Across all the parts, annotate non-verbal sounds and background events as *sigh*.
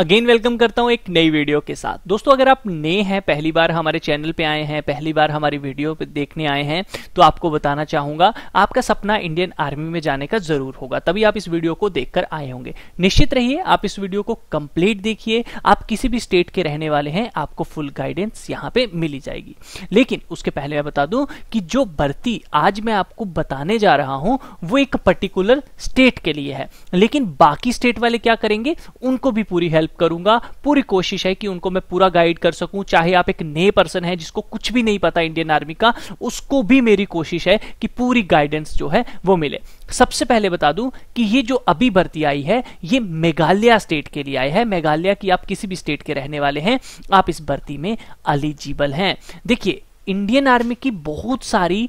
again welcome करता हूं एक नई वीडियो के साथ दोस्तों अगर आप नए हैं पहली बार हमारे चैनल पे आए हैं पहली बार हमारी वीडियो पे देखने आए हैं तो आपको बताना चाहूंगा आपका सपना इंडियन आर्मी में जाने का जरूर होगा तभी आप इस वीडियो को देखकर आए होंगे निश्चित रहिए आप इस वीडियो को कंप्लीट देखिए आप किसी भी स्टेट के रहने वाले हैं आपको फुल गाइडेंस यहाँ पे मिली जाएगी लेकिन उसके पहले मैं बता दू कि जो भर्ती आज मैं आपको बताने जा रहा हूं वो एक पर्टिकुलर स्टेट के लिए है लेकिन बाकी स्टेट वाले क्या करेंगे उनको भी पूरी हेल्प हेल्प करूंगा पूरी कोशिश है कि उनको मैं पूरा गाइड कर सकूं चाहे आप एक नए पर्सन है जिसको कुछ भी नहीं पता इंडियन आर्मी का उसको भी मेरी कोशिश है कि पूरी गाइडेंस जो है वो मिले सबसे पहले बता दूं कि ये जो अभी भर्ती आई है ये मेघालय स्टेट के लिए आई है मेघालय की आप किसी भी स्टेट के रहने वाले हैं आप इस भर्ती में एलिजिबल हैं देखिए इंडियन आर्मी की बहुत सारी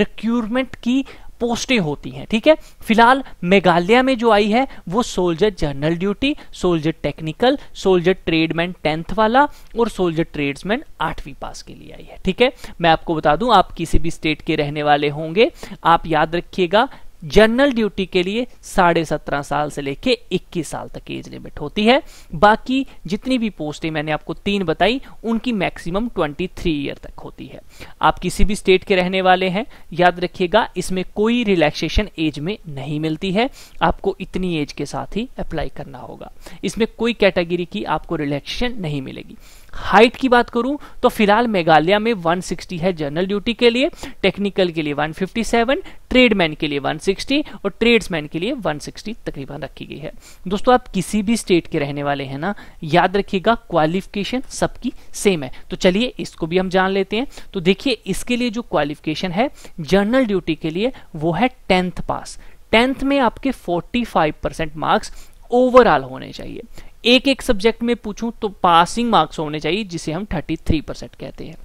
रिक्रूटमेंट की पोस्टें होती हैं ठीक है फिलहाल मेघालय में जो आई है वो soldier general duty soldier technical soldier tradesman tenth वाला और सोल्जर ट्रेड्समैन आठवीं पास के लिए आई है ठीक है मैं आपको बता दूं आप किसी भी स्टेट के रहने वाले होंगे आप याद रखिएगा जनरल ड्यूटी के लिए साढ़े सत्रह साल से लेके इक्कीस साल तक एज लिमिट होती है बाकी जितनी भी पोस्टें मैंने आपको तीन बताई उनकी मैक्सिमम ट्वेंटी थ्री ईयर तक होती है आप किसी भी स्टेट के रहने वाले हैं याद रखिएगा इसमें कोई रिलैक्सेशन एज में नहीं मिलती है आपको इतनी एज के साथ ही अप्लाई करना होगा इसमें कोई कैटेगरी की आपको रिलैक्सेशन नहीं मिलेगी हाइट की बात करूं तो फिलहाल मेघालय में 160 है जनरल ड्यूटी के लिए टेक्निकल के लिए 157 ट्रेडमैन के लिए 160 और ट्रेड्समैन के लिए 160 तकरीबन रखी गई है दोस्तों आप किसी भी स्टेट के रहने वाले हैं ना याद रखिएगा क्वालिफिकेशन सबकी सेम है तो चलिए इसको भी हम जान लेते हैं तो देखिए इसके लिए जो क्वालिफिकेशन है जनरल ड्यूटी के लिए वो है टेंथ पास टेंथ में आपके फोर्टी परसेंट मार्क्स ओवरऑल होने चाहिए एक एक सब्जेक्ट में पूछूं तो पासिंग मार्क्स होने चाहिए जिसे हम 33 परसेंट कहते हैं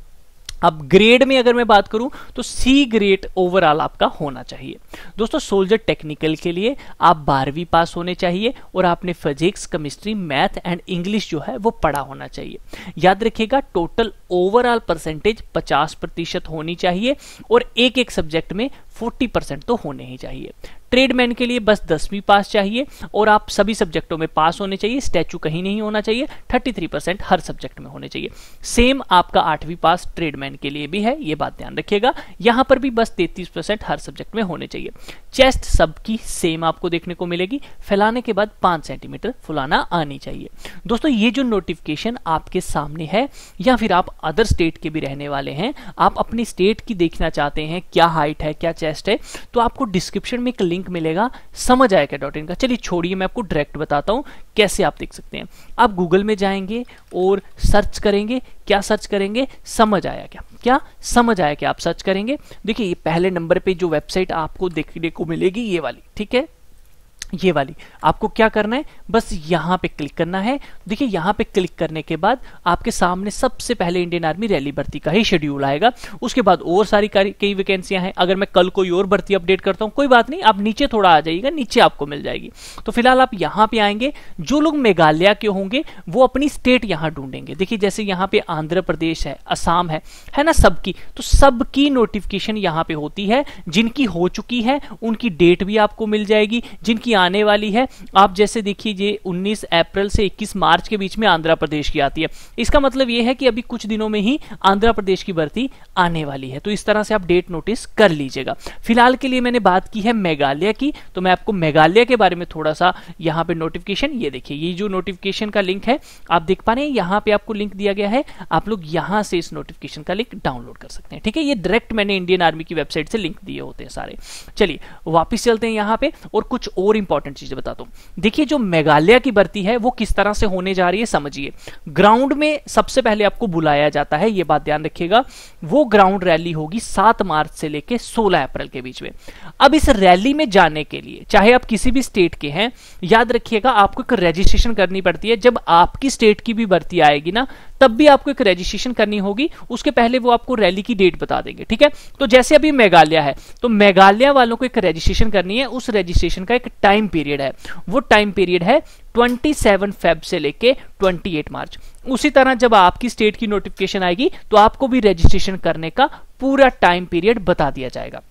अब ग्रेड में अगर मैं बात करूं तो सी ग्रेड ओवरऑल आपका होना चाहिए दोस्तों सोल्जर टेक्निकल के लिए आप बारहवीं पास होने चाहिए और आपने physics chemistry math and English जो है वो पढ़ा होना चाहिए याद रखिएगा टोटल ओवरऑल परसेंटेज 50 प्रतिशत होनी चाहिए और एक एक सब्जेक्ट में 40 परसेंट तो होने ही चाहिए ट्रेडमैन के लिए बस दसवीं पास चाहिए और आप सभी सब्जेक्टों में पास होने चाहिए स्टैचू कहीं नहीं होना चाहिए 33 परसेंट हर सब्जेक्ट में होने चाहिए सेम आपका आठवीं पास ट्रेडमैन के लिए भी है ये बात ध्यान रखिएगा यहां पर भी बस 33 परसेंट हर सब्जेक्ट में होने चाहिए चेस्ट सबकी सेम आपको देखने को मिलेगी फैलाने के बाद पांच सेंटीमीटर फुलाना आनी चाहिए दोस्तों ये जो नोटिफिकेशन आपके सामने है या फिर आप अदर स्टेट के भी रहने वाले हैं आप अपनी स्टेट की देखना चाहते हैं क्या हाइट है क्या चेस्ट है तो आपको डिस्क्रिप्शन में एक लिंक मिलेगा समझ आएगा डॉट इन का चलिए छोड़िए मैं आपको डायरेक्ट बताता हूँ कैसे आप देख सकते हैं आप गूगल में जाएंगे और सर्च करेंगे क्या सर्च करेंगे समझ आया क्या क्या समझ आया क्या आप सर्च करेंगे देखिए ये पहले नंबर पे जो वेबसाइट आपको देखने को मिलेगी ये वाली ठीक है ये वाली आपको क्या करना है बस यहां पे क्लिक करना है देखिए यहां पे क्लिक करने के बाद आपके सामने सबसे पहले इंडियन आर्मी रैली भर्ती का ही शेड्यूल आएगा उसके बाद और सारी कई वैकेंसियां हैं अगर मैं कल कोई और भर्ती अपडेट करता हूं कोई बात नहीं आप नीचे थोड़ा आ जाइएगा नीचे आपको मिल जाएगी तो फिलहाल आप यहां पर आएंगे जो लोग मेघालय के होंगे वो अपनी स्टेट यहां ढूंढेंगे देखिए जैसे यहां पर आंध्र प्रदेश है आसाम है है ना सबकी तो सबकी नोटिफिकेशन यहां पर होती है जिनकी हो चुकी है उनकी डेट भी आपको मिल जाएगी जिनकी आने वाली है आप जैसे देखिए ये 19 अप्रैल से 21 मार्च के बीच में आंध्र प्रदेश की आती है इसका मतलब यह है कि अभी कुछ दिनों में ही आंध्र प्रदेश की भर्ती आने वाली है तो इस तरह से आप डेट नोटिस कर लीजिएगा फिलहाल के लिए मैंने बात की है मेघालय की तो मैं आपको मेघालय के बारे में थोड़ा सा यहां पे नोटिफिकेशन ये देखिए ये जो नोटिफिकेशन का लिंक है आप देख पा रहे हैं यहां पे आपको लिंक दिया गया है आप लोग यहां से इस नोटिफिकेशन का लिंक डाउनलोड कर सकते हैं ठीक है ये डायरेक्ट मैंने इंडियन आर्मी की वेबसाइट से लिंक दिए होते हैं सारे चलिए वापिस चलते हैं यहां पर और कुछ और इंपॉर्टेंट चीजें बताता हूं देखिए जो मेघालय की भर्ती है वो किस तरह से होने जा रही है समझिए ग्राउंड में सबसे पहले आपको बुलाया जाता है ये बात ध्यान रखिएगा वो ग्राउंड रैली होगी सात मार्च से लेकर सोलह अप्रैल के बीच में अब इस रैली में जाने के लिए चाहे आप किसी भी स्टेट के हैं याद रखिएगा आपको एक रजिस्ट्रेशन करनी पड़ती है जब आपकी स्टेट की भी भर्ती आएगी ना तब भी आपको एक रजिस्ट्रेशन करनी होगी उसके पहले वो आपको रैली की डेट बता देंगे ठीक है तो जैसे अभी मेघालय है तो मेघालय वालों को एक रजिस्ट्रेशन करनी है उस रजिस्ट्रेशन का एक टाइम पीरियड है वो टाइम पीरियड है 27 फेब से लेके 28 मार्च उसी तरह जब आपकी स्टेट की नोटिफिकेशन आएगी तो आपको भी रजिस्ट्रेशन करने का पूरा टाइम पीरियड बता दिया जाएगा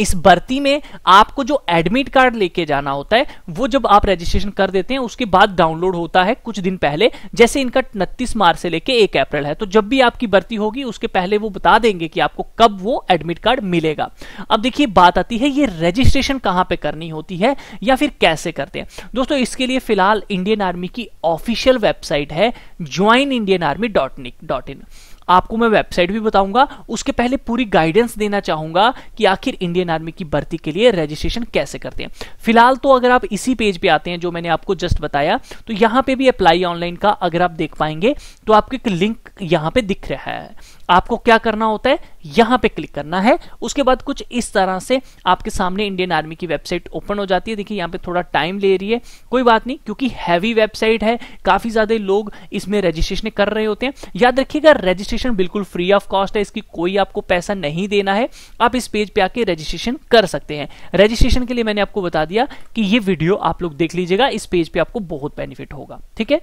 इस भर्ती में आपको जो एडमिट कार्ड लेके जाना होता है वो जब आप रजिस्ट्रेशन कर देते हैं उसके बाद डाउनलोड होता है कुछ दिन पहले जैसे इनका उनतीस मार्च से लेके एक अप्रैल है तो जब भी आपकी भर्ती होगी उसके पहले वो बता देंगे कि आपको कब वो एडमिट कार्ड मिलेगा अब देखिए बात आती है ये रजिस्ट्रेशन कहां पर करनी होती है या फिर कैसे करते हैं दोस्तों इसके लिए फिलहाल इंडियन आर्मी की ऑफिशियल वेबसाइट है join Indian army dot dot in आपको मैं वेबसाइट भी बताऊंगा उसके पहले पूरी गाइडेंस देना चाहूंगा कि आखिर इंडियन आर्मी की भर्ती के लिए रजिस्ट्रेशन कैसे करते हैं फिलहाल तो अगर आप इसी पेज पे आते हैं जो मैंने आपको जस्ट बताया तो यहां पे भी अप्लाई ऑनलाइन का अगर आप देख पाएंगे तो आपको एक लिंक यहां पे दिख रहा है आपको क्या करना होता है यहां पे क्लिक करना है उसके बाद कुछ इस तरह से आपके सामने इंडियन आर्मी की वेबसाइट ओपन हो जाती है देखिए यहां पे थोड़ा टाइम ले रही है कोई बात नहीं क्योंकि हैवी वेबसाइट है काफी ज्यादा लोग इसमें रजिस्ट्रेशन कर रहे होते हैं याद रखिएगा रजिस्ट्रेशन बिल्कुल फ्री ऑफ कॉस्ट है इसकी कोई आपको पैसा नहीं देना है आप इस पेज पे आके रजिस्ट्रेशन कर सकते हैं रजिस्ट्रेशन के लिए मैंने आपको बता दिया कि ये वीडियो आप लोग देख लीजिएगा इस पेज पे आपको बहुत बेनिफिट होगा ठीक है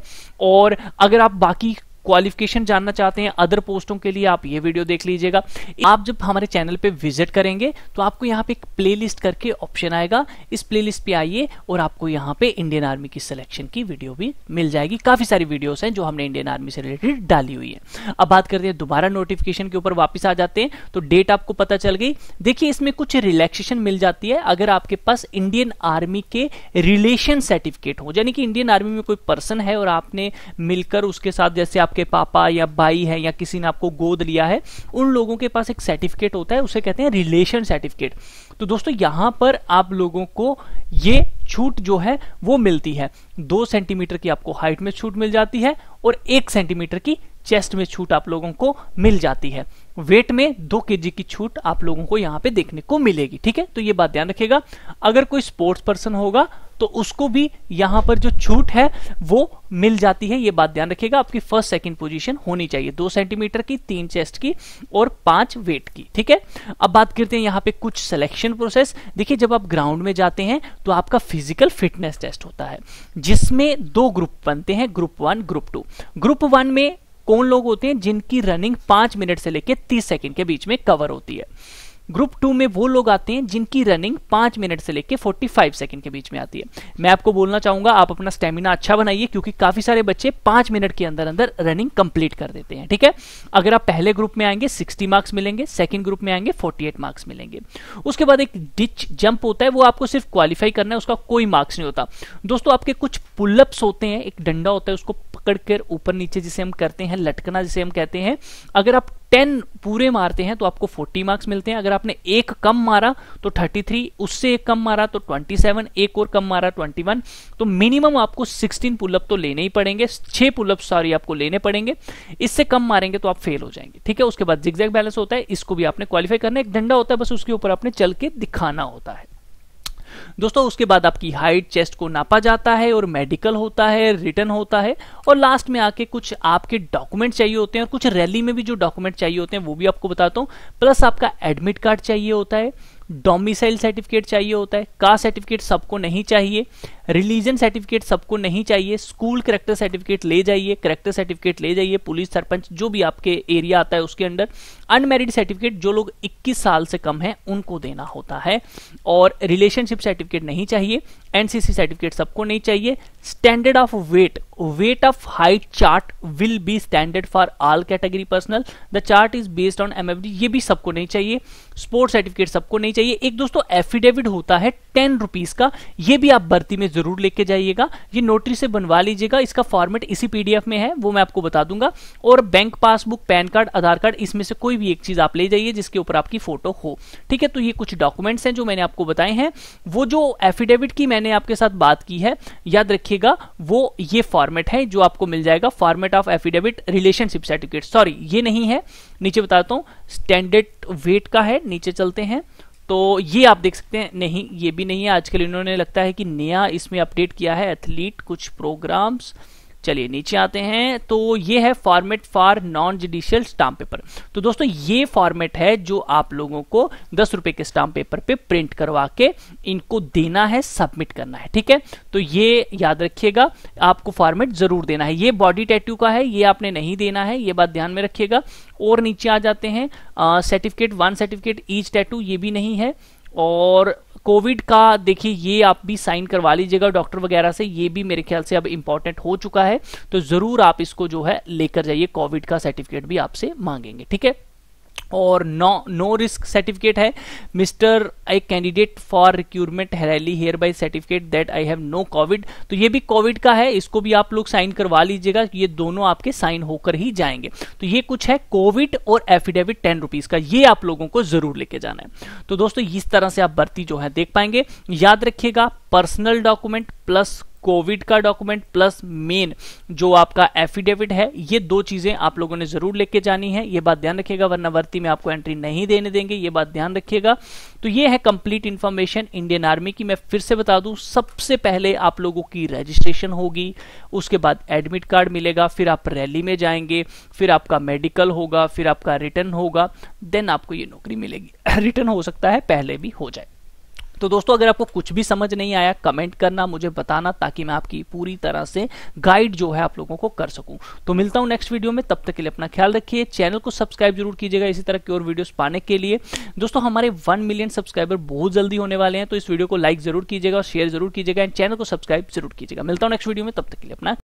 और अगर आप बाकी क्वालिफिकेशन जानना चाहते हैं अदर पोस्टों के लिए आप ये वीडियो देख लीजिएगा आप जब हमारे चैनल पे विजिट करेंगे तो आपको यहाँ पे एक प्लेलिस्ट करके ऑप्शन आएगा इस प्लेलिस्ट पे आइए और आपको यहाँ पे इंडियन आर्मी की सिलेक्शन की वीडियो भी मिल जाएगी काफी सारी वीडियोस हैं जो हमने इंडियन आर्मी से रिलेटेड डाली हुई है अब बात करते हैं दोबारा नोटिफिकेशन के ऊपर वापिस आ जाते हैं तो डेट आपको पता चल गई देखिए इसमें कुछ रिलैक्सेशन मिल जाती है अगर आपके पास इंडियन आर्मी के रिलेशन सर्टिफिकेट हो यानी कि इंडियन आर्मी में कोई पर्सन है और आपने मिलकर उसके साथ जैसे आपके आपके पापा या भाई हैं या किसी ने आपको गोद लिया है उन लोगों के पास एक सर्टिफिकेट होता है उसे कहते हैं रिलेशन सर्टिफिकेट तो दोस्तों यहां पर आप लोगों को ये छूट जो है वो मिलती है दो सेंटीमीटर की आपको हाइट में छूट मिल जाती है और एक सेंटीमीटर की चेस्ट में छूट आप लोगों को मिल जाती है वेट में दो के की छूट आप लोगों को यहां पे देखने को मिलेगी ठीक है तो ये बात ध्यान रखिएगा अगर कोई स्पोर्ट्स पर्सन होगा तो उसको भी यहां पर जो छूट है वो मिल जाती है ये बात ध्यान रखिएगा आपकी फर्स्ट सेकंड पोजीशन होनी चाहिए दो सेंटीमीटर की तीन चेस्ट की और पांच वेट की ठीक है अब बात करते हैं यहाँ पे कुछ सिलेक्शन प्रोसेस देखिए जब आप ग्राउंड में जाते हैं तो आपका फिजिकल फिटनेस टेस्ट होता है जिसमें दो ग्रुप बनते हैं group one group two group one में कौन लोग होते हैं जिनकी रनिंग पांच मिनट से लेकर तीस सेकेंड के बीच में कवर होती है ग्रुप टू में वो लोग आते हैं जिनकी रनिंग पांच मिनट से लेकर फोर्टी फाइव सेकेंड के बीच में आती है मैं आपको बोलना चाहूंगा आप अपना स्टेमिना अच्छा बनाइए क्योंकि काफी सारे बच्चे पांच मिनट के अंदर अंदर रनिंग कंप्लीट कर देते हैं ठीक है अगर आप पहले ग्रुप में आएंगे सिक्सटी मार्क्स मिलेंगे सेकेंड ग्रुप में आएंगे फोर्टी मार्क्स मिलेंगे उसके बाद एक डिच जंप होता है वो आपको सिर्फ क्वालिफाई करना है उसका कोई मार्क्स नहीं होता दोस्तों आपके कुछ पुलअप्स होते हैं एक डंडा होता है उसको पकड़ कर ऊपर नीचे जिसे हम करते हैं लटकना जिसे हम कहते हैं अगर आप टेन पूरे मारते हैं तो आपको फोर्टी मार्क्स मिलते हैं अगर आपने एक कम मारा तो थर्टी थ्री उससे एक कम मारा तो ट्वेंटी सेवन एक और कम मारा ट्वेंटी वन तो मिनिमम आपको सिक्सटीन पुलअप तो लेने ही पड़ेंगे छह पुलअप सॉरी आपको लेने पड़ेंगे इससे कम मारेंगे तो आप फेल हो जाएंगे ठीक है उसके बाद जिग्जैग बैलेंस होता है इसको भी आपने क्वालिफाई करना एक डंडा होता है बस उसके ऊपर आपने चल के दिखाना होता है दोस्तों उसके बाद आपकी हाइट चेस्ट को नापा जाता है और मेडिकल होता है रिटर्न होता है और लास्ट में आके कुछ आपके डॉक्यूमेंट चाहिए होते हैं और कुछ रैली में भी जो डॉक्यूमेंट चाहिए होते हैं वो भी आपको बताता हूँ प्लस आपका एडमिट कार्ड चाहिए होता है डोमिसाइल सर्टिफिकेट चाहिए होता है कास्ट सर्टिफिकेट सबको नहीं चाहिए रिलीजन सर्टिफिकेट सबको नहीं चाहिए स्कूल करेक्टर सर्टिफिकेट ले जाइए करेक्टर सर्टिफिकेट ले जाइए पुलिस सरपंच जो भी आपके एरिया आता है उसके अंडर अनमेरिड सर्टिफिकेट जो लोग 21 साल से कम हैं उनको देना होता है और रिलेशनशिप सर्टिफिकेट नहीं चाहिए एनसीसी सर्टिफिकेट सबको नहीं चाहिए standard of weight weight of height chart will be standard for all category personal the chart is based on mfd ये भी सबको नहीं चाहिए स्पोर्ट्स सर्टिफिकेट सबको नहीं चाहिए एक दोस्तों एफिडेविट होता है टेन रुपीज का ये भी आप भर्ती में जरूर लेके जाइएगा ये नोटरी से बनवा लीजिएगा इसका फॉर्मेट इसी पीडीएफ में है वो मैं आपको बता दूंगा और bank passbook pan card Aadhaar card इसमें से कोई भी एक चीज आप ले जाइए जिसके ऊपर आपकी फोटो हो ठीक है तो ये कुछ डॉक्यूमेंट्स हैं जो मैंने आपको बताए हैं वो जो एफिडेविट की मैंने आपके साथ बात की है याद रखिएगा वो ये फॉर्मेट है जो आपको मिल जाएगा format of affidavit relationship certificate sorry ये नहीं है नीचे बताता हूं स्टैंडर्ड वेट का है नीचे चलते हैं तो ये आप देख सकते हैं नहीं ये भी नहीं है आजकल इन्होंने लगता है कि नया इसमें अपडेट किया है एथलीट कुछ प्रोग्राम्स चलिए नीचे आते हैं तो ये है format for non judicial stamp paper तो दोस्तों ये फॉर्मेट है जो आप लोगों को दस रुपए के स्टाम्प पेपर पे प्रिंट करवा के इनको देना है सबमिट करना है ठीक है तो ये याद रखिएगा आपको फॉर्मेट जरूर देना है ये बॉडी टैटू का है ये आपने नहीं देना है ये बात ध्यान में रखिएगा और नीचे आ जाते हैं certificate one certificate each tattoo ये भी नहीं है और कोविड का देखिए ये आप भी साइन करवा लीजिएगा डॉक्टर वगैरह से ये भी मेरे ख्याल से अब इंपॉर्टेंट हो चुका है तो ज़रूर आप इसको जो है लेकर जाइए कोविड का सर्टिफिकेट भी आपसे मांगेंगे ठीक है और नो नो रिस्क सर्टिफिकेट है mister I candidate for recruitment rally hereby certificate that I have no COVID तो ये भी कोविड का है इसको भी आप लोग साइन करवा लीजिएगा ये दोनों आपके साइन होकर ही जाएंगे तो ये कुछ है कोविड और एफिडेविट टेन रुपीज का ये आप लोगों को जरूर लेके जाना है तो दोस्तों इस तरह से आप भर्ती जो है देख पाएंगे याद रखिएगा पर्सनल डॉक्यूमेंट प्लस कोविड का डॉक्यूमेंट प्लस मेन जो आपका एफिडेविट है ये दो चीजें आप लोगों ने जरूर लेके जानी है ये बात ध्यान रखिएगा वरना वर्ती में आपको एंट्री नहीं देने देंगे ये बात ध्यान रखिएगा तो ये है कंप्लीट इन्फॉर्मेशन इंडियन आर्मी की मैं फिर से बता दूं सबसे पहले आप लोगों की रजिस्ट्रेशन होगी उसके बाद एडमिट कार्ड मिलेगा फिर आप रैली में जाएंगे फिर आपका मेडिकल होगा फिर आपका रिटर्न होगा देन आपको ये नौकरी मिलेगी रिटर्न *laughs* हो सकता है पहले भी हो जाए तो दोस्तों अगर आपको कुछ भी समझ नहीं आया कमेंट करना मुझे बताना ताकि मैं आपकी पूरी तरह से गाइड जो है आप लोगों को कर सकूं तो मिलता हूं नेक्स्ट वीडियो में तब तक के लिए अपना ख्याल रखिए चैनल को सब्सक्राइब जरूर कीजिएगा इसी तरह की और वीडियोस पाने के लिए दोस्तों हमारे वन मिलियन सब्सक्राइबर बहुत जल्दी होने वाले हैं तो इस वीडियो को लाइक जरूर कीजिएगा और शेयर जरूर कीजिएगा एंड चैनल को सब्सक्राइब जरूर कीजिएगा मिलता हूं नेक्स्ट वीडियो में तब तक के लिए अपना